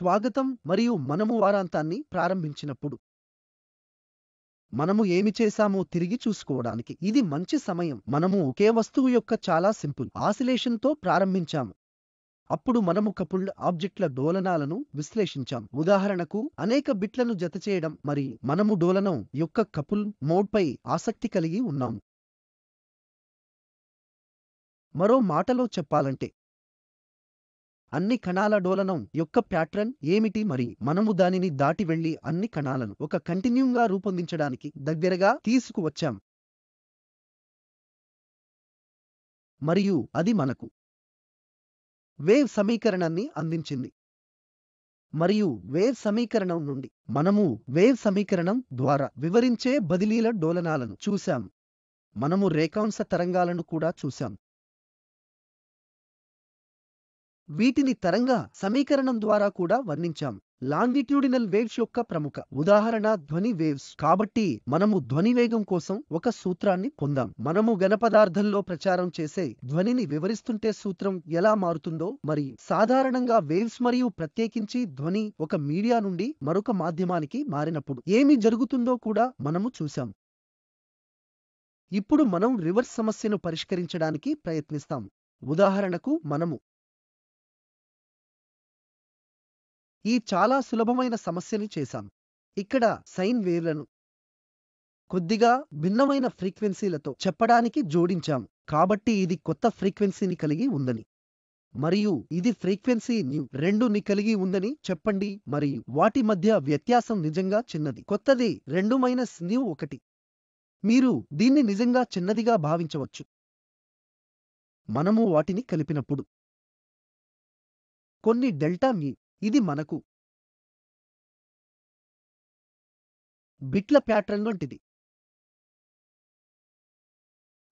స్వాగతం మరియు మనము వారాంతాన్ని ప్రారంభించినప్పుడు మనము ఏమి చేశామో తిరిగి చూసుకోవడానికి ఇది మంచి సమయం మనము ఒకే వస్తువు యొక్క చాలా సింపుల్ ఆసిలేషన్తో ప్రారంభించాము అప్పుడు మనము కపుల్డ్ ఆబ్జెక్ట్ల డోలనాలను విశ్లేషించాం ఉదాహరణకు అనేక బిట్లను జతచేయడం మరి మనము డోలనం యొక్క కపుల్ మోడ్పై ఆసక్తి కలిగి ఉన్నాము మరో మాటలో చెప్పాలంటే అన్ని కణాల డోలనం యొక్క ప్యాట్రన్ ఏమిటి మరి మనము దానిని దాటి వెళ్లి అన్ని కణాలను ఒక కంటిన్యూంగా రూపొందించడానికి దగ్గరగా తీసుకువచ్చాం మరియు అది మనకు వేవ్ సమీకరణాన్ని అందించింది మరియు వేవ్ సమీకరణం నుండి మనము వేవ్ సమీకరణం ద్వారా వివరించే బదిలీల డోలనాలను చూశాం మనము రేఖాంశ తరంగాలను కూడా చూశాం వీటిని తరంగ సమీకరణం ద్వారా కూడా వర్ణించాం లాంగిట్యూడినల్ వేవ్స్ యొక్క ప్రముఖ ఉదాహరణ ధ్వని వేవ్స్ కాబట్టి మనము ధ్వని వేగం కోసం ఒక సూత్రాన్ని పొందాం మనము పదార్థంలో ప్రచారం చేసే ధ్వనిని వివరిస్తుంటే సూత్రం ఎలా మారుతుందో మరి సాధారణంగా వేవ్స్ మరియు ప్రత్యేకించి ధ్వని ఒక మీడియా నుండి మరొక మాధ్యమానికి మారినప్పుడు ఏమి జరుగుతుందో కూడా మనము చూశాం ఇప్పుడు మనం రివర్స్ సమస్యను పరిష్కరించడానికి ప్రయత్నిస్తాం ఉదాహరణకు మనము ఈ చాలా సులభమైన సమస్యని చేశాం ఇక్కడ సైన్ వేవ్లను కొద్దిగా భిన్నమైన ఫ్రీక్వెన్సీలతో చెప్పడానికి జోడించాం కాబట్టి ఇది కొత్త ఫ్రీక్వెన్సీని కలిగి ఉందని మరియు ఇది ఫ్రీక్వెన్సీ న్యూ రెండుని కలిగి ఉందని చెప్పండి మరియు వాటి మధ్య వ్యత్యాసం నిజంగా చిన్నది కొత్తది రెండు మైనస్ న్యూ ఒకటి మీరు దీన్ని నిజంగా చిన్నదిగా భావించవచ్చు మనము వాటిని కలిపినప్పుడు కొన్ని డెల్టా మీ ఇది మనకు బిట్ల ప్యాటర్న్ వంటిది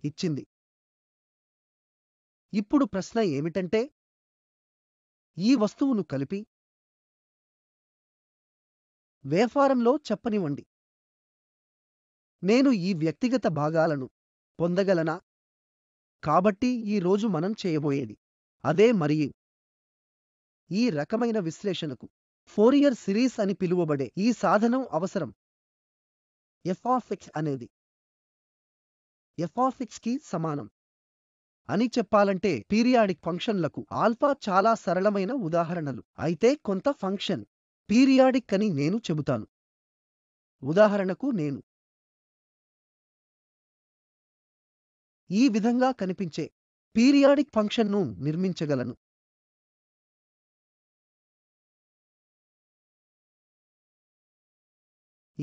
ఇచ్చింది ఇప్పుడు ప్రశ్న ఏమిటంటే ఈ వస్తువును కలిపి వేఫారంలో చెప్పనివ్వండి నేను ఈ వ్యక్తిగత భాగాలను పొందగలనా కాబట్టి ఈ రోజు మనం చేయబోయేది అదే మరియు ఈ రకమైన విశ్లేషణకు ఫోరియర్ సిరీస్ అని పిలువబడే ఈ సాధనం అవసరం ఎఫాఫిక్స్ అనేది కి సమానం అని చెప్పాలంటే పీరియాడిక్ ఫంక్షన్లకు ఆల్ఫా చాలా సరళమైన ఉదాహరణలు అయితే కొంత ఫంక్షన్ పీరియాడిక్ అని నేను చెబుతాను ఉదాహరణకు నేను ఈ విధంగా కనిపించే పీరియాడిక్ ఫంక్షన్ను నిర్మించగలను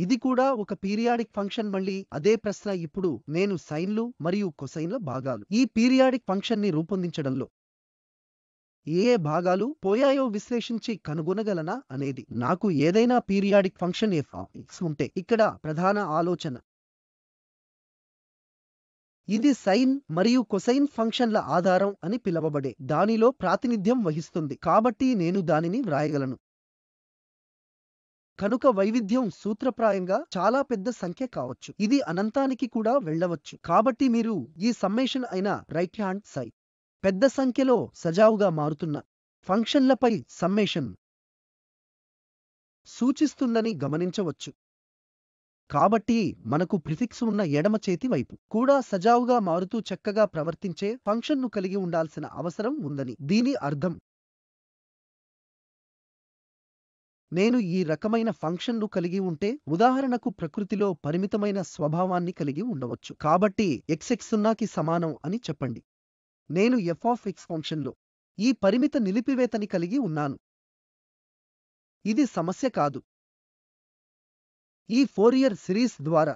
ఇది కూడా ఒక పీరియాడిక్ ఫంక్షన్ మళ్ళీ అదే ప్రశ్న ఇప్పుడు నేను సైన్లు మరియు కొసైన్ల భాగాలు ఈ పీరియాడిక్ ఫంక్షన్ ని రూపొందించడంలో ఏ భాగాలు పోయాయో విశ్లేషించి కనుగొనగలనా అనేది నాకు ఏదైనా పీరియాడిక్ ఫంక్షన్ ఎఫ్ ఉంటే ఇక్కడ ప్రధాన ఆలోచన ఇది సైన్ మరియు కొసైన్ ఫంక్షన్ల ఆధారం అని పిలవబడే దానిలో ప్రాతినిధ్యం వహిస్తుంది కాబట్టి నేను దానిని వ్రాయగలను కనుక వైవిధ్యం సూత్రప్రాయంగా చాలా పెద్ద సంఖ్య కావచ్చు ఇది అనంతానికి కూడా వెళ్ళవచ్చు కాబట్టి మీరు ఈ సమ్మేషన్ అయిన రైట్ హ్యాండ్ సై పెద్ద సంఖ్యలో సజావుగా మారుతున్న ఫంక్షన్లపై సమ్మేషన్ సూచిస్తుందని గమనించవచ్చు కాబట్టి మనకు ప్రిఫిక్స్ ఉన్న ఎడమ చేతి వైపు కూడా సజావుగా మారుతూ చక్కగా ప్రవర్తించే ఫంక్షన్ను కలిగి ఉండాల్సిన అవసరం ఉందని దీని అర్థం నేను ఈ రకమైన ఫంక్షన్లు కలిగి ఉంటే ఉదాహరణకు ప్రకృతిలో పరిమితమైన స్వభావాన్ని కలిగి ఉండవచ్చు కాబట్టి ఎక్స్ఎక్స్ సున్నాకి సమానం అని చెప్పండి నేను ఎఫ్ ఆఫ్ ఎక్స్ ఫంక్షన్లో ఈ పరిమిత నిలిపివేతని కలిగి ఉన్నాను ఇది సమస్య కాదు ఈ ఫోరియర్ సిరీస్ ద్వారా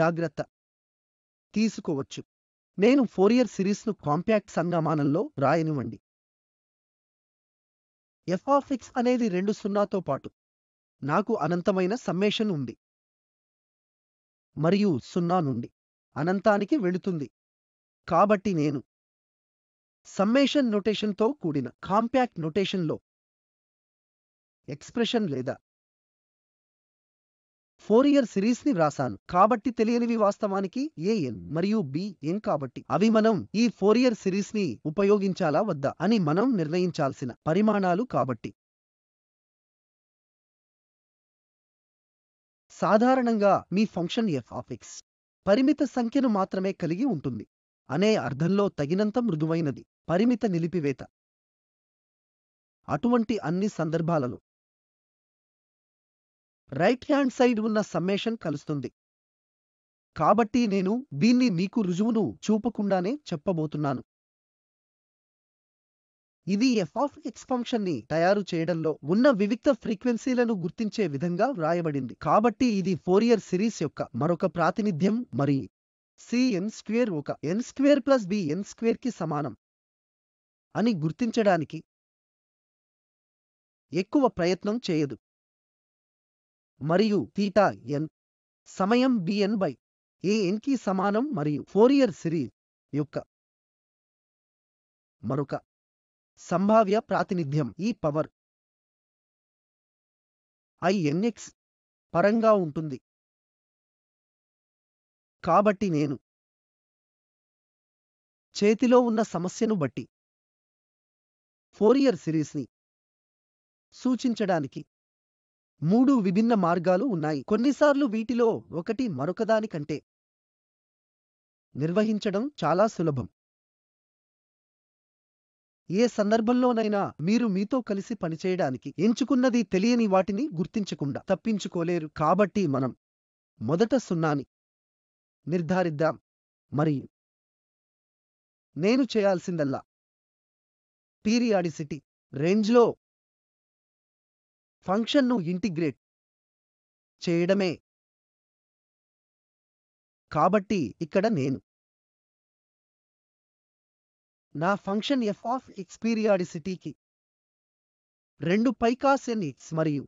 జాగ్రత్త తీసుకోవచ్చు నేను ఫోరియర్ సిరీస్ను కాంపాక్ట్ సంగమానంలో రాయనివ్వండి ఎఫ్ఆఫిక్స్ అనేది రెండు సున్నాతో పాటు నాకు అనంతమైన సమ్మేషన్ ఉంది మరియు సున్నా నుండి అనంతానికి వెళుతుంది కాబట్టి నేను సమ్మేషన్ నొటేషన్తో కూడిన కాంపాక్ట్ నొటేషన్లో ఎక్స్ప్రెషన్ లేదా ఫోర్ ఇయర్ సిరీస్ ని వ్రాసాను కాబట్టి తెలియనివి వాస్తవానికి ఏఎన్ మరియు బి బిఎన్ కాబట్టి అవి మనం ఈ ఫోర్ ఇయర్ సిరీస్ ని ఉపయోగించాలా వద్దా అని మనం నిర్ణయించాల్సిన పరిమాణాలు కాబట్టి సాధారణంగా మీ ఫంక్షన్ ఎఫ్ ఆఫిక్స్ పరిమిత సంఖ్యను మాత్రమే కలిగి ఉంటుంది అనే అర్థంలో తగినంత మృదువైనది పరిమిత నిలిపివేత అటువంటి అన్ని సందర్భాలలో రైట్ హ్యాండ్ సైడ్ ఉన్న సమ్మేషన్ కలుస్తుంది కాబట్టి నేను దీన్ని మీకు రుజువును చూపకుండానే చెప్పబోతున్నాను ఇది ఎఫ్ ఆఫ్ ఎక్స్ ఫంక్షన్ ని తయారు చేయడంలో ఉన్న వివిక్త ఫ్రీక్వెన్సీలను గుర్తించే విధంగా వ్రాయబడింది కాబట్టి ఇది ఫోరియర్ సిరీస్ యొక్క మరొక ప్రాతినిధ్యం మరి సిఎన్ స్క్వేర్ ఒక N square plus B N square కి సమానం అని గుర్తించడానికి ఎక్కువ ప్రయత్నం చేయదు మరియు తీటా ఎన్ సమయం బిఎన్ బై ఏ కి సమానం మరియు ఫోరియర్ సిరీస్ యొక్క మరొక సంభావ్య ప్రాతినిధ్యం ఈ పవర్ ఐఎన్ఎక్స్ పరంగా ఉంటుంది కాబట్టి నేను చేతిలో ఉన్న సమస్యను బట్టి ఫోరియర్ సిరీస్ని సూచించడానికి మూడు విభిన్న మార్గాలు ఉన్నాయి కొన్నిసార్లు వీటిలో ఒకటి మరొకదానికంటే నిర్వహించడం చాలా సులభం ఏ సందర్భంలోనైనా మీరు మీతో కలిసి పనిచేయడానికి ఎంచుకున్నది తెలియని వాటిని గుర్తించకుండా తప్పించుకోలేరు కాబట్టి మనం మొదట సున్నాని నిర్ధారిద్దాం మరియు నేను చేయాల్సిందల్లా పీరియాడిసిటీ రేంజ్లో ఫంక్షన్ను ఇంటిగ్రేట్ చేయడమే కాబట్టి ఇక్కడ నేను నా ఫంక్షన్ ఎఫ్ ఆఫ్ ఎక్స్పీరియాడిసిటీకి రెండు పైకాస్ ఎన్ ఎక్స్ మరియు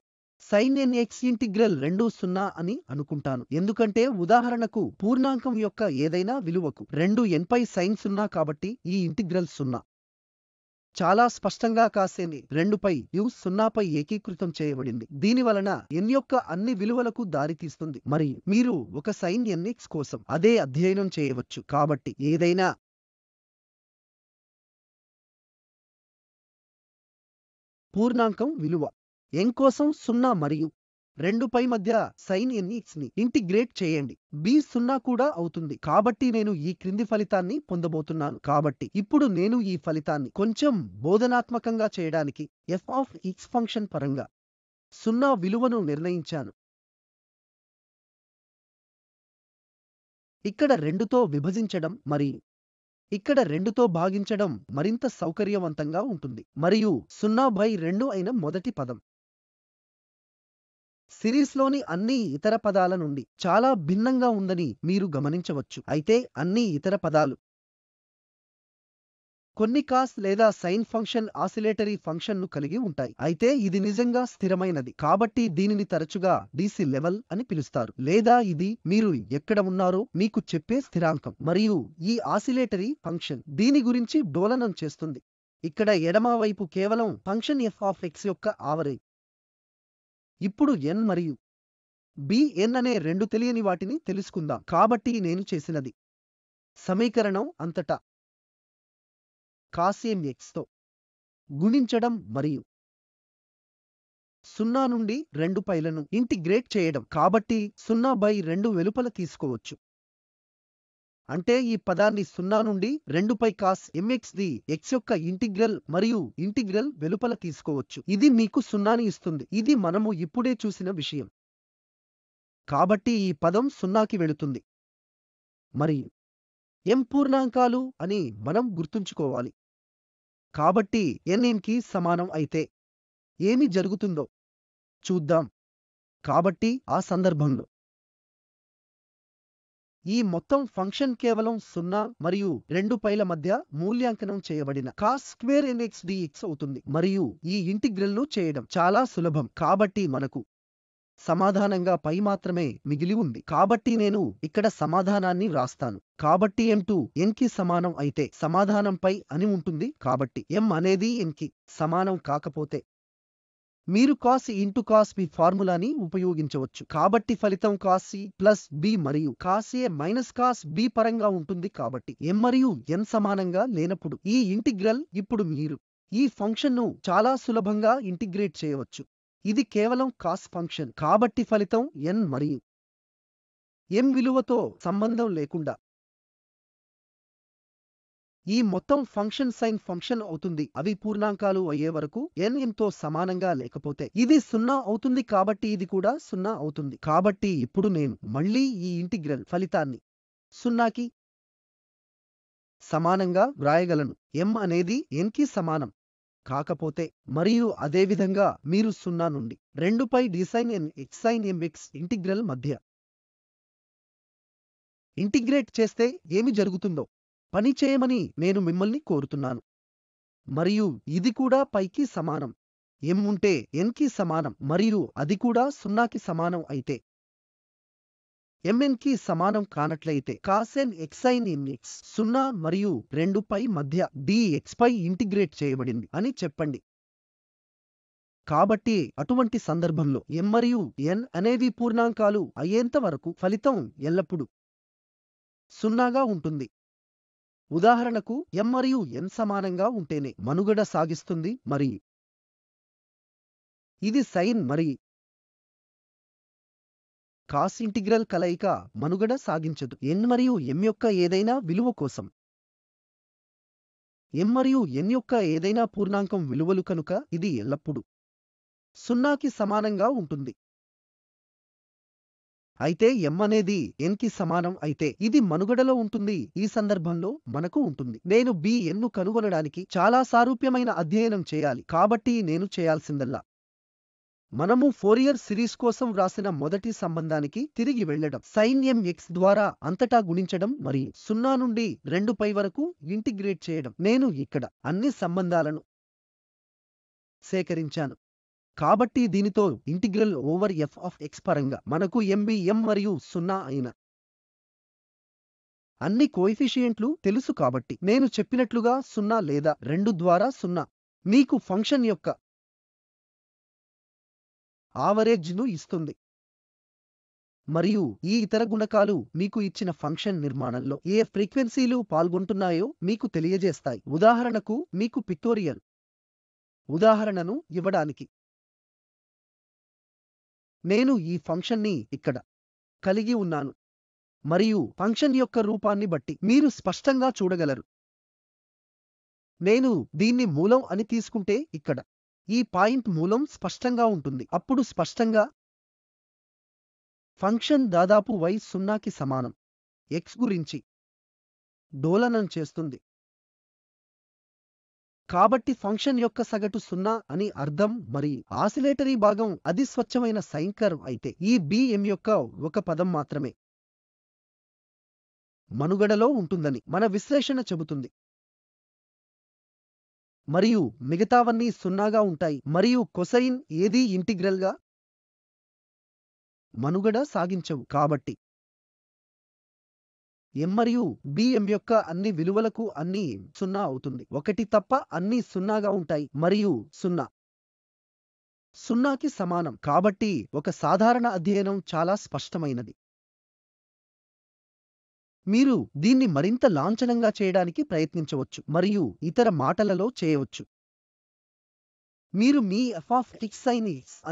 సైన్ ఎన్ ఎక్స్ ఇంటిగ్రల్ రెండు సున్నా అని అనుకుంటాను ఎందుకంటే ఉదాహరణకు పూర్ణాంకం యొక్క ఏదైనా విలువకు రెండు ఎన్పై సైన్ సున్నా కాబట్టి ఈ ఇంటిగ్రల్ సున్నా చాలా స్పష్టంగా కాసేని రెండుపై యు సున్నాపై ఏకీకృతం చేయబడింది దీని వలన ఎన్ యొక్క అన్ని విలువలకు దారితీస్తుంది మరి మీరు ఒక సైన్ ఎన్నిక్స్ కోసం అదే అధ్యయనం చేయవచ్చు కాబట్టి ఏదైనా పూర్ణాంకం విలువ ఎం కోసం సున్నా మరియు రెండు పై మధ్య సైన్ ఎన్నిక్స్ ని ఇంటిగ్రేట్ చేయండి బి సున్నా కూడా అవుతుంది కాబట్టి నేను ఈ క్రింది ఫలితాన్ని పొందబోతున్నాను కాబట్టి ఇప్పుడు నేను ఈ ఫలితాన్ని కొంచెం బోధనాత్మకంగా చేయడానికి ఎఫ్ ఆఫ్ ఇక్స్ ఫంక్షన్ పరంగా సున్నా విలువను నిర్ణయించాను ఇక్కడ రెండుతో విభజించడం మరి ఇక్కడ రెండుతో భాగించడం మరింత సౌకర్యవంతంగా ఉంటుంది మరియు సున్నా బై రెండు అయిన మొదటి పదం సిరీస్లోని అన్ని ఇతర పదాల నుండి చాలా భిన్నంగా ఉందని మీరు గమనించవచ్చు అయితే అన్ని ఇతర పదాలు కొన్ని కాస్ లేదా సైన్ ఫంక్షన్ ఆసిలేటరీ ఫంక్షన్ను కలిగి ఉంటాయి అయితే ఇది నిజంగా స్థిరమైనది కాబట్టి దీనిని తరచుగా డీసీ లెవెల్ అని పిలుస్తారు లేదా ఇది మీరు ఎక్కడ ఉన్నారో మీకు చెప్పే స్థిరాంకం మరియు ఈ ఆసిలేటరీ ఫంక్షన్ దీని గురించి డోలనం చేస్తుంది ఇక్కడ ఎడమవైపు కేవలం ఫంక్షన్ ఎఫ్ ఆఫ్ ఎక్స్ యొక్క ఆవరేజ్ ఇప్పుడు ఎన్ మరియు బిఎన్ అనే రెండు తెలియని వాటిని తెలుసుకుందాం కాబట్టి నేను చేసినది సమీకరణం అంతటా కాసియం ఎక్స్తో గుణించడం మరియు సున్నా నుండి రెండు పైలను ఇంటిగ్రేట్ చేయడం కాబట్టి సున్నా బై రెండు వెలుపల తీసుకోవచ్చు అంటే ఈ పదాన్ని సున్నా నుండి రెండు pi cos M X D X యొక్క ఇంటిగ్రల్ మరియు ఇంటిగ్రల్ వెలుపల తీసుకోవచ్చు ఇది మీకు సున్నాని ఇస్తుంది ఇది మనము ఇప్పుడే చూసిన విషయం కాబట్టి ఈ పదం సున్నాకి వెళుతుంది మరి ఎం పూర్ణాంకాలు అని మనం గుర్తుంచుకోవాలి కాబట్టి ఎన్ఎంకి సమానం అయితే ఏమి జరుగుతుందో చూద్దాం కాబట్టి ఆ సందర్భంలో ఈ మొత్తం ఫంక్షన్ కేవలం సున్నా మరియు రెండు పైల మధ్య మూల్యాంకనం చేయబడిన కాస్ స్క్వేర్ ఎన్ఎక్స్ డిఎక్స్ అవుతుంది మరియు ఈ ఇంటిగ్రల్ ను చేయడం చాలా సులభం కాబట్టి మనకు సమాధానంగా పై మాత్రమే మిగిలి ఉంది కాబట్టి నేను ఇక్కడ సమాధానాన్ని వ్రాస్తాను కాబట్టి ఎం టు ఎన్కి సమానం అయితే సమాధానం పై అని ఉంటుంది కాబట్టి ఎం అనేది ఎన్కి సమానం కాకపోతే మీరు కాస్ ఇంటూ కాస్ బి ఫార్ములాని ఉపయోగించవచ్చు కాబట్టి ఫలితం కాస్ ప్లస్ బి మరియు cos A minus cos B పరంగా ఉంటుంది కాబట్టి ఎం మరియు ఎన్ సమానంగా లేనప్పుడు ఈ ఇంటిగ్రల్ ఇప్పుడు మీరు ఈ ఫంక్షన్ను చాలా సులభంగా ఇంటిగ్రేట్ చేయవచ్చు ఇది కేవలం కాస్ ఫంక్షన్ కాబట్టి ఫలితం ఎన్ మరియు ఎం విలువతో సంబంధం లేకుండా ఈ మొత్తం ఫంక్షన్ సైన్ ఫంక్షన్ అవుతుంది అవి పూర్ణాంకాలు అయ్యే వరకు ఎన్ తో సమానంగా లేకపోతే ఇది సున్నా అవుతుంది కాబట్టి ఇది కూడా సున్నా అవుతుంది కాబట్టి ఇప్పుడు నేను మళ్ళీ ఈ ఇంటిగ్రల్ ఫలితాన్ని సున్నాకి సమానంగా వ్రాయగలను ఎం అనేది ఎన్కి సమానం కాకపోతే మరియు అదేవిధంగా మీరు సున్నా నుండి రెండుపై డిసైన్ N X sine M X integral మధ్య ఇంటిగ్రేట్ చేస్తే ఏమి జరుగుతుందో పని చేయమని నేను మిమ్మల్ని కోరుతున్నాను మరియు ఇది కూడా పైకి సమానం ఎం ఉంటే ఎన్కి సమానం మరియు అది కూడా సున్నాకి సమానం అయితే ఎంఎన్కి సమానం కానట్లయితే కాసెన్ ఎక్సైన్ ఎక్స్ సున్నా మరియు రెండు పై మధ్య డిఎక్స్ పై ఇంటిగ్రేట్ చేయబడింది అని చెప్పండి కాబట్టి అటువంటి సందర్భంలో ఎం మరియు ఎన్ అనేవి పూర్ణాంకాలు అయ్యేంత వరకు ఫలితం ఎల్లప్పుడూ సున్నాగా ఉంటుంది ఉదాహరణకు ఎం మరియు ఎన్ సమానంగా ఉంటేనే మనుగడ సాగిస్తుంది మరి ఇది సైన్ మరి కాస్ ఇంటిగ్రల్ కలయిక మనుగడ సాగించదు ఎన్ మరియు ఎం యొక్క ఏదైనా విలువ కోసం ఎం మరియు ఎన్ యొక్క ఏదైనా పూర్ణాంకం విలువలు కనుక ఇది ఎల్లప్పుడూ సున్నాకి సమానంగా ఉంటుంది అయితే ఎం అనేది ఎన్ కి సమానం అయితే ఇది మనుగడలో ఉంటుంది ఈ సందర్భంలో మనకు ఉంటుంది నేను బి ఎన్ను కనుగొనడానికి చాలా సారూప్యమైన అధ్యయనం చేయాలి కాబట్టి నేను చేయాల్సిందల్లా మనము ఫోరియర్ సిరీస్ కోసం వ్రాసిన మొదటి సంబంధానికి తిరిగి వెళ్లడం ఎం ఎక్స్ ద్వారా అంతటా గుణించడం మరియు సున్నా నుండి రెండు పై వరకు ఇంటిగ్రేట్ చేయడం నేను ఇక్కడ అన్ని సంబంధాలను సేకరించాను కాబట్టి దీనితో integral over F of X పరంగా మనకు ఎంబీఎం మరియు సున్నా అయిన అన్ని కోఎఫిషియంట్లు తెలుసు కాబట్టి నేను చెప్పినట్లుగా సున్నా లేదా రెండు ద్వారా సున్నా మీకు ఫంక్షన్ యొక్క ఆవరేజ్ను ఇస్తుంది మరియు ఈ ఇతర గుణకాలు మీకు ఇచ్చిన ఫంక్షన్ నిర్మాణంలో ఏ ఫ్రీక్వెన్సీలు పాల్గొంటున్నాయో మీకు తెలియజేస్తాయి ఉదాహరణకు మీకు పిక్టోరియల్ ఉదాహరణను ఇవ్వడానికి నేను ఈ ఫంక్షన్ని ఇక్కడ కలిగి ఉన్నాను మరియు ఫంక్షన్ యొక్క రూపాన్ని బట్టి మీరు స్పష్టంగా చూడగలరు నేను దీన్ని మూలం అని తీసుకుంటే ఇక్కడ ఈ పాయింట్ మూలం స్పష్టంగా ఉంటుంది అప్పుడు స్పష్టంగా ఫంక్షన్ దాదాపు వై సున్నాకి సమానం ఎక్స్ గురించి డోలనం చేస్తుంది కాబట్టి ఫంక్షన్ యొక్క సగటు సున్నా అని అర్థం మరి ఆసిలేటరీ భాగం అది స్వచ్ఛమైన సైంకర్ అయితే ఈ బిఎం యొక్క ఒక పదం మాత్రమే మనుగడలో ఉంటుందని మన విశ్లేషణ చెబుతుంది మరియు మిగతావన్నీ సున్నాగా ఉంటాయి మరియు కొసైన్ ఏదీ ఇంటిగ్రల్గా మనుగడ సాగించవు కాబట్టి ఎం మరియు బిఎం యొక్క అన్ని విలువలకు అన్ని సున్నా అవుతుంది ఒకటి తప్ప అన్ని సున్నాగా ఉంటాయి మరియు సున్నా సున్నాకి సమానం కాబట్టి ఒక సాధారణ అధ్యయనం చాలా స్పష్టమైనది మీరు దీన్ని మరింత లాంఛనంగా చేయడానికి ప్రయత్నించవచ్చు మరియు ఇతర మాటలలో చేయవచ్చు మీరు మీ ఎఫ్ ఆఫ్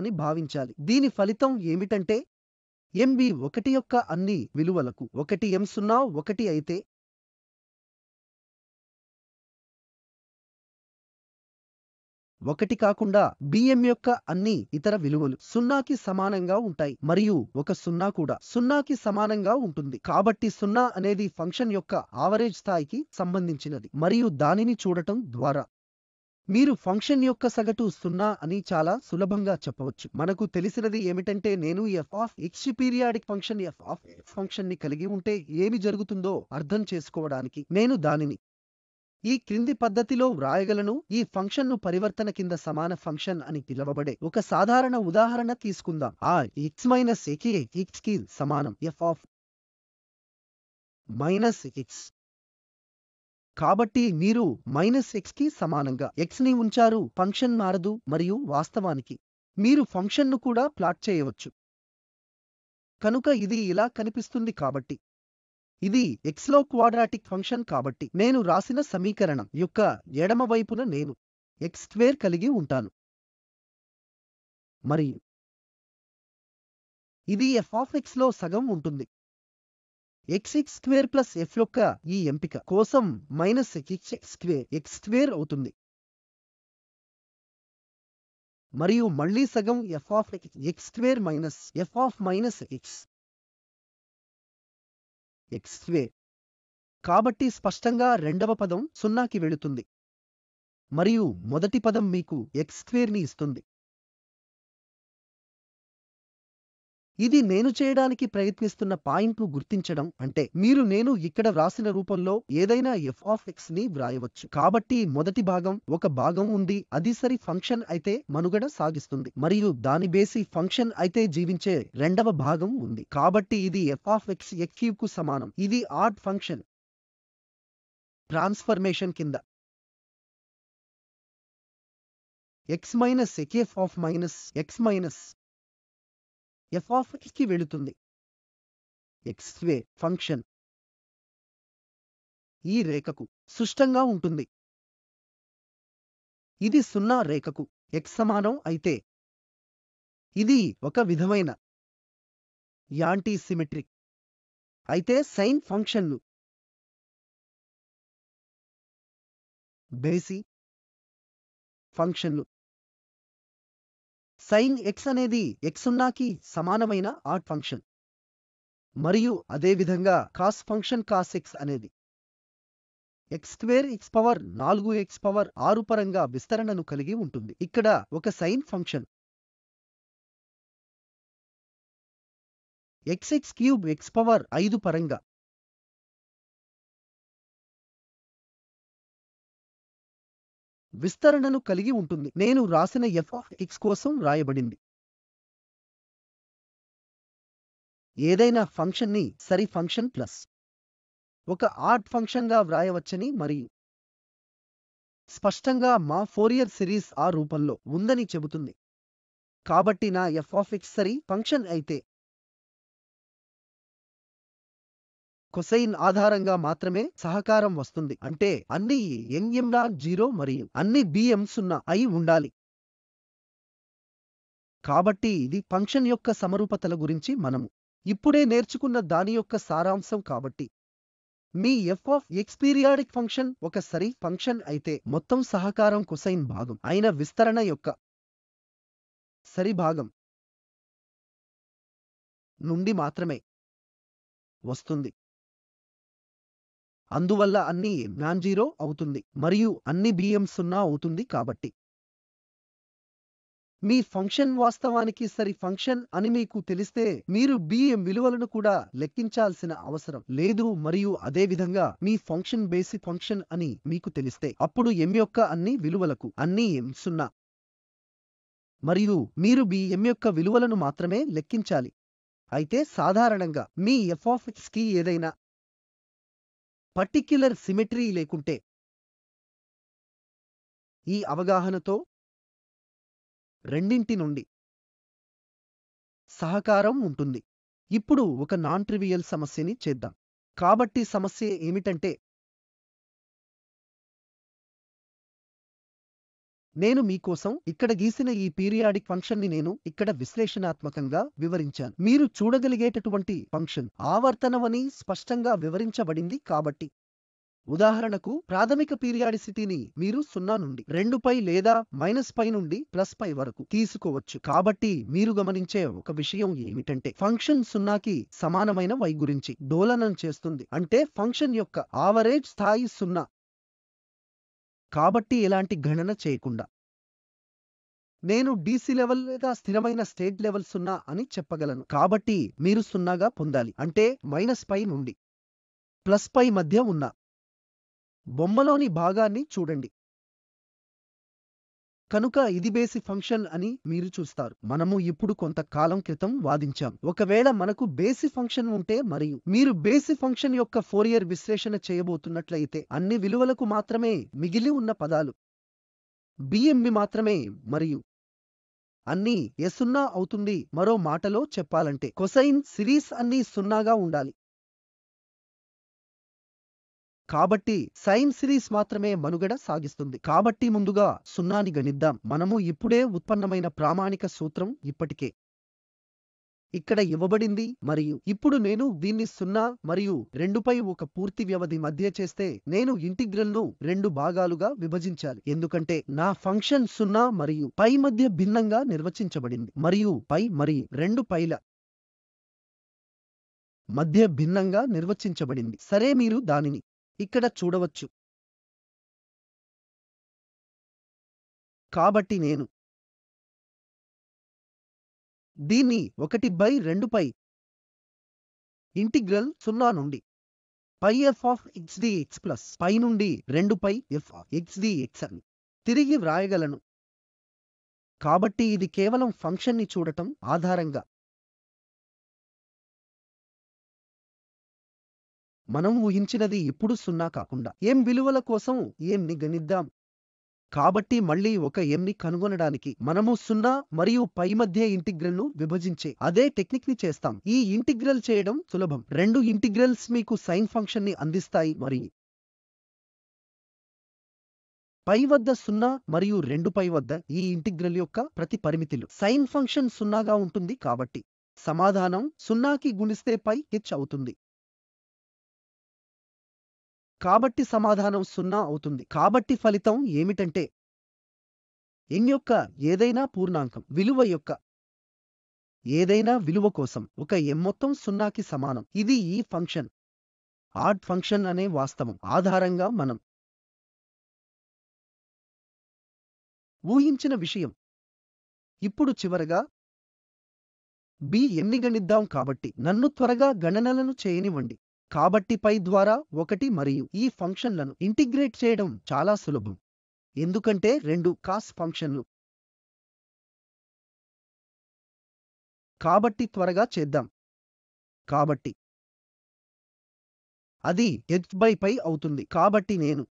అని భావించాలి దీని ఫలితం ఏమిటంటే ఎంబి ఒకటి యొక్క అన్ని విలువలకు ఒకటి ఎం సున్నా ఒకటి అయితే ఒకటి కాకుండా బిఎం యొక్క అన్ని ఇతర విలువలు సున్నాకి సమానంగా ఉంటాయి మరియు ఒక సున్నా కూడా సున్నాకి సమానంగా ఉంటుంది కాబట్టి సున్నా అనేది ఫంక్షన్ యొక్క ఆవరేజ్ స్థాయికి సంబంధించినది మరియు దానిని చూడటం ద్వారా మీరు ఫంక్షన్ యొక్క సగటు సున్నా అని చాలా సులభంగా చెప్పవచ్చు మనకు తెలిసినది ఏమిటంటే నేను F of X periodic function F of function ని కలిగి ఉంటే ఏమి జరుగుతుందో అర్థం చేసుకోవడానికి నేను దానిని ఈ క్రింది పద్ధతిలో వ్రాయగలను ఈ ఫంక్షన్ను పరివర్తన కింద సమాన ఫంక్షన్ అని పిలవబడే ఒక సాధారణ ఉదాహరణ తీసుకుందాం ఆ ఎక్స్ మైనస్ ఎక్స్ కి సమానం ఎఫ్ ఆఫ్ మైనస్ ఎక్స్ కాబట్టి మీరు మైనస్ ఎక్స్కి సమానంగా ఎక్స్ని ఉంచారు ఫంక్షన్ మారదు మరియు వాస్తవానికి మీరు ఫంక్షన్ను కూడా ప్లాట్ చేయవచ్చు కనుక ఇది ఇలా కనిపిస్తుంది కాబట్టి ఇది ఎక్స్లో క్వాడ్రాటిక్ ఫంక్షన్ కాబట్టి నేను రాసిన సమీకరణం యొక్క ఎడమవైపున నేను ఎక్స్ స్క్వేర్ కలిగి ఉంటాను మరియు ఇది ఎఫ్ ఆఫ్ ఎక్స్లో సగం ఉంటుంది X X square plus F యొక్క ఈ ఎంపిక కోసం minus X X square X square అవుతుంది మరియు మళ్ళీ సగం F of X square minus F of minus X X square కాబట్టి స్పష్టంగా రెండవ పదం సున్నాకి వెళుతుంది మరియు మొదటి పదం మీకు ఎక్స్ స్క్వేర్ని ఇస్తుంది ఇది నేను చేయడానికి ప్రయత్నిస్తున్న పాయింట్ను గుర్తించడం అంటే మీరు నేను ఇక్కడ వ్రాసిన రూపంలో ఏదైనా ఎఫ్ ఆఫ్ ఎక్స్ ని వ్రాయవచ్చు కాబట్టి మొదటి భాగం ఒక భాగం ఉంది అది సరి ఫంక్షన్ అయితే మనుగడ సాగిస్తుంది మరియు దాని బేసి ఫంక్షన్ అయితే జీవించే రెండవ భాగం ఉంది కాబట్టి ఇది ఎఫ్ ఆఫ్ ఎక్స్ ఎక్స్క్యూబ్ కు సమానం ఇది ఆర్ట్ ఫంక్షన్ ట్రాన్స్ఫర్మేషన్ కింద ఎక్స్ మైనస్ ఎకేఫ్ of minus X minus F of వెళుతుంది ఎక్స్ వే ఫంక్షన్ ఈ రేఖకు సుష్టంగా ఉంటుంది ఇది సున్నా రేఖకు ఎక్స్ సమానం అయితే ఇది ఒక విధమైన యాంటీసిమెట్రిక్ అయితే సైన్ ఫంక్షన్లు బేసి ఫంక్షన్లు సైన్ ఎక్స్ అనేది ఎక్స్ సున్నాకి సమానమైన ఆట్ ఫంక్షన్ మరియు అదేవిధంగా కాస్ ఫంక్షన్ కాస్ ఎక్స్ అనేది ఎక్స్ స్క్వేర్ ఎక్స్ పవర్ నాలుగు ఎక్స్ పవర్ ఆరు పరంగా విస్తరణను కలిగి ఉంటుంది ఇక్కడ ఒక sine function X X cube X power ఐదు పరంగా విస్తరణను కలిగి ఉంటుంది నేను రాసిన ఎఫ్ ఆఫ్ ఎక్స్ కోసం రాయబడింది ఏదైనా ఫంక్షన్ని సరి ఫంక్షన్ ప్లస్ ఒక ఆర్ట్ ఫంక్షన్గా వ్రాయవచ్చని మరియు స్పష్టంగా మా ఫోరియర్ సిరీస్ ఆ రూపంలో ఉందని చెబుతుంది కాబట్టి నా ఎఫ్ సరి ఫంక్షన్ అయితే కొసైన్ ఆధారంగా మాత్రమే సహకారం వస్తుంది అంటే అన్ని ఎంఎంఆర్ జీరో మరియు అన్ని బిఎం సున్నా అయి ఉండాలి కాబట్టి ఇది ఫంక్షన్ యొక్క సమరూపతల గురించి మనము ఇప్పుడే నేర్చుకున్న దాని యొక్క సారాంశం కాబట్టి మీ ఎఫ్ ఆఫ్ ఎక్స్పీరియాడిక్ ఫంక్షన్ ఒక సరి ఫంక్షన్ అయితే మొత్తం సహకారం కొసైన్ భాగం అయిన విస్తరణ యొక్క సరి భాగం నుండి మాత్రమే వస్తుంది అందువల్ల అన్ని నాన్ జీరో అవుతుంది మరియు అన్ని బియ్యం సున్నా అవుతుంది కాబట్టి మీ ఫంక్షన్ వాస్తవానికి సరి ఫంక్షన్ అని మీకు తెలిస్తే మీరు బియ్యం విలువలను కూడా లెక్కించాల్సిన అవసరం లేదు మరియు అదేవిధంగా మీ ఫంక్షన్ బేసి ఫంక్షన్ అని మీకు తెలిస్తే అప్పుడు ఎం యొక్క అన్ని విలువలకు అన్ని ఎం సున్నా మరియు మీరు బియ్యం యొక్క విలువలను మాత్రమే లెక్కించాలి అయితే సాధారణంగా మీ ఎఫ్ కి ఏదైనా పర్టిక్యులర్ సిమెట్రీ లేకుంటే ఈ అవగాహనతో రెండింటి నుండి సహకారం ఉంటుంది ఇప్పుడు ఒక నాన్ ట్రివియల్ సమస్యని చేద్దాం కాబట్టి సమస్య ఏమిటంటే నేను మీకోసం ఇక్కడ గీసిన ఈ పీరియాడిక్ ఫంక్షన్ని నేను ఇక్కడ విశ్లేషణాత్మకంగా వివరించాను మీరు చూడగలిగేటటువంటి ఫంక్షన్ ఆవర్తనమని స్పష్టంగా వివరించబడింది కాబట్టి ఉదాహరణకు ప్రాథమిక పీరియాడిసిటీని మీరు సున్నా నుండి రెండు పై లేదా మైనస్ పై నుండి ప్లస్ పై వరకు తీసుకోవచ్చు కాబట్టి మీరు గమనించే ఒక విషయం ఏమిటంటే ఫంక్షన్ సున్నాకి సమానమైన వై గురించి డోలనం చేస్తుంది అంటే ఫంక్షన్ యొక్క ఆవరేజ్ స్థాయి సున్నా కాబట్టి ఎలాంటి గణన చేయకుండా నేను డీసీ లెవెల్ లేదా స్థిరమైన స్టేట్ లెవెల్ సున్నా అని చెప్పగలను కాబట్టి మీరు సున్నాగా పొందాలి అంటే మైనస్ పై నుండి ప్లస్ పై మధ్య ఉన్న బొమ్మలోని భాగాన్ని చూడండి కనుక ఇది బేసి ఫంక్షన్ అని మీరు చూస్తారు మనము ఇప్పుడు కొంతకాలం క్రితం వాదించాం ఒకవేళ మనకు బేసి ఫంక్షన్ ఉంటే మరియు మీరు బేసి ఫంక్షన్ యొక్క ఫోరియర్ విశ్లేషణ చేయబోతున్నట్లయితే అన్ని విలువలకు మాత్రమే మిగిలి ఉన్న పదాలు బిఎంబి మాత్రమే మరియు అన్ని ఎసున్నా అవుతుంది మరో మాటలో చెప్పాలంటే కొసైన్ సిరీస్ అన్నీ సున్నాగా ఉండాలి కాబట్టి సైన్ సిరీస్ మాత్రమే మనుగడ సాగిస్తుంది కాబట్టి ముందుగా సున్నాని గణిద్దాం మనము ఇప్పుడే ఉత్పన్నమైన ప్రామాణిక సూత్రం ఇప్పటికే ఇక్కడ ఇవ్వబడింది మరియు ఇప్పుడు నేను దీన్ని సున్నా మరియు రెండుపై ఒక పూర్తి వ్యవధి మధ్య చేస్తే నేను ఇంటిగ్రల్ను రెండు భాగాలుగా విభజించాలి ఎందుకంటే నా ఫంక్షన్ సున్నా మరియు పై మధ్య భిన్నంగా నిర్వచించబడింది మరియు పై మరియు రెండు పైల మధ్య భిన్నంగా నిర్వచించబడింది సరే మీరు దానిని ఇక్కడ చూడవచ్చు కాబట్టి నేను దీన్ని ఒకటి బై రెండు పై ఇంటిగ్రల్ సున్నా నుండి pi F of X D X plus pi నుండి రెండు pi F of X D X అని తిరిగి వ్రాయగలను కాబట్టి ఇది కేవలం ఫంక్షన్ని చూడటం ఆధారంగా మనం ఊహించినది ఇప్పుడు సున్నా కాకుండా ఏం విలువల కోసం ఏంని గణిద్దాం కాబట్టి మళ్ళీ ఒక ఎంని కనుగొనడానికి మనము సున్నా మరియు పై మధ్య ఇంటిగ్రల్ ను విభజించే అదే టెక్నిక్ ని చేస్తాం ఈ ఇంటిగ్రల్ చేయడం సులభం రెండు ఇంటిగ్రల్స్ మీకు సైన్ ఫంక్షన్ ని అందిస్తాయి మరి పై వద్ద సున్నా మరియు రెండు పై వద్ద ఈ ఇంటిగ్రల్ యొక్క ప్రతి పరిమితులు సైన్ ఫంక్షన్ సున్నాగా ఉంటుంది కాబట్టి సమాధానం సున్నాకి గుణిస్తే పై హెచ్ అవుతుంది కాబట్టి సమాధానం సున్నా అవుతుంది కాబట్టి ఫలితం ఏమిటంటే ఎన్ యొక్క ఏదైనా పూర్ణాంకం విలువ యొక్క ఏదైనా విలువ కోసం ఒక ఎం మొత్తం సున్నాకి సమానం ఇది ఈ ఫంక్షన్ ఆడ్ ఫంక్షన్ అనే వాస్తవం ఆధారంగా మనం ఊహించిన విషయం ఇప్పుడు చివరగా బి ఎన్ని గణిద్దాం కాబట్టి నన్ను త్వరగా గణనలను చేయనివ్వండి కాబట్టి పై ద్వారా ఒకటి మరియు ఈ ఫంక్షన్లను ఇంటిగ్రేట్ చేయడం చాలా సులభం ఎందుకంటే రెండు కాస్ ఫంక్షన్లు కాబట్టి త్వరగా చేద్దాం కాబట్టి అది ఎచ్ బై పై అవుతుంది కాబట్టి నేను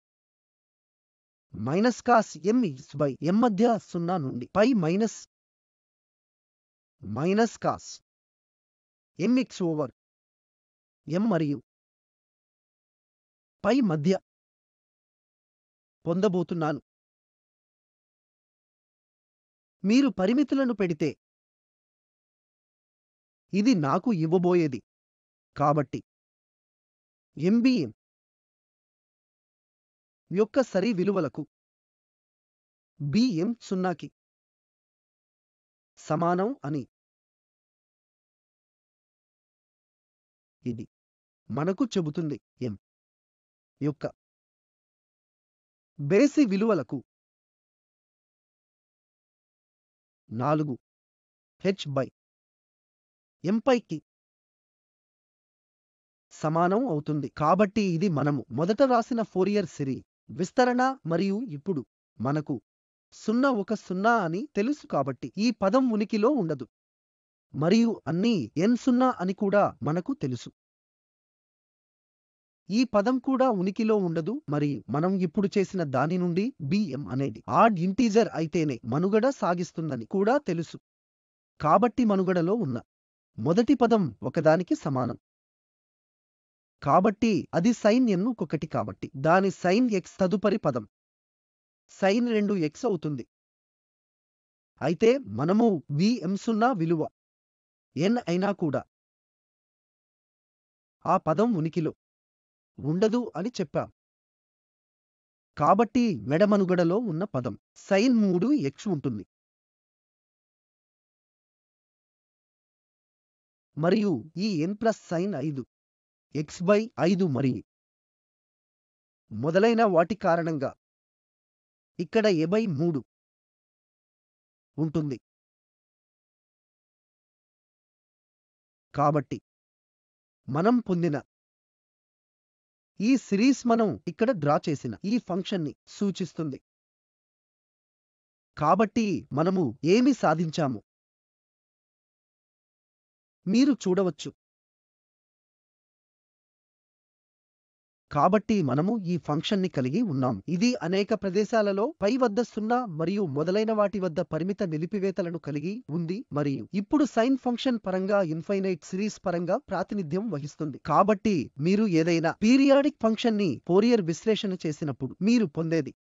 minus cos M X by M మధ్య సున్నా నుండి pi minus minus cos M X over M మరియు పై మధ్య పొందబోతున్నాను మీరు పరిమితులను పెడితే ఇది నాకు ఇవ్వబోయేది కాబట్టి ఎంబీఎం యొక్క సరి విలువలకు బిఎం సున్నాకి సమానం అని ఇది మనకు చెబుతుంది ఎం యొక్క బేసి విలువలకు నాలుగు హెచ్ బై ఎంపైకి సమానం అవుతుంది కాబట్టి ఇది మనము మొదట రాసిన ఫోరియర్ సిరి విస్తరణ మరియు ఇప్పుడు మనకు సున్నా ఒక సున్నా అని తెలుసు కాబట్టి ఈ పదం ఉనికిలో ఉండదు మరియు అన్నీ ఎన్ సున్నా అని కూడా మనకు తెలుసు ఈ పదం కూడా ఉనికిలో ఉండదు మరి మనం ఇప్పుడు చేసిన దాని నుండి బిఎం అనేది ఆడ్ ఇంటీజర్ అయితేనే మనుగడ సాగిస్తుందని కూడా తెలుసు కాబట్టి మనుగడలో ఉన్న మొదటి పదం ఒకదానికి సమానం కాబట్టి అది సైన్ ఎన్ను ఒకటి కాబట్టి దాని సైన్ ఎక్స్ తదుపరి పదం సైన్ రెండు ఎక్స్ అవుతుంది అయితే మనము విఎం సున్నా విలువ ఎన్ అయినా కూడా ఆ పదం ఉనికిలో ఉండదు అని చెప్పాం కాబట్టి మెడమనుగడలో ఉన్న పదం సైన్ మూడు ఎక్స్ ఉంటుంది మరియు ఈ ఎన్ ప్లస్ సైన్ ఐదు ఎక్స్ బై ఐదు మరి మొదలైన వాటి కారణంగా ఇక్కడ ఏ బై మూడు ఉంటుంది కాబట్టి మనం పొందిన ఈ సిరీస్ మనం ఇక్కడ డ్రా చేసిన ఈ ఫంక్షన్ని సూచిస్తుంది కాబట్టి మనము ఏమి సాధించాము మీరు చూడవచ్చు కాబట్టి మనము ఈ ఫంక్షన్ని కలిగి ఉన్నాం ఇది అనేక ప్రదేశాలలో పై వద్ద సున్నా మరియు మొదలైన వాటి వద్ద పరిమిత నిలిపివేతలను కలిగి ఉంది మరియు ఇప్పుడు సైన్ ఫంక్షన్ పరంగా ఇన్ఫైనైట్ సిరీస్ పరంగా ప్రాతినిధ్యం వహిస్తుంది కాబట్టి మీరు ఏదైనా పీరియాడిక్ ఫంక్షన్ ని ఫోరియర్ విశ్లేషణ చేసినప్పుడు మీరు పొందేది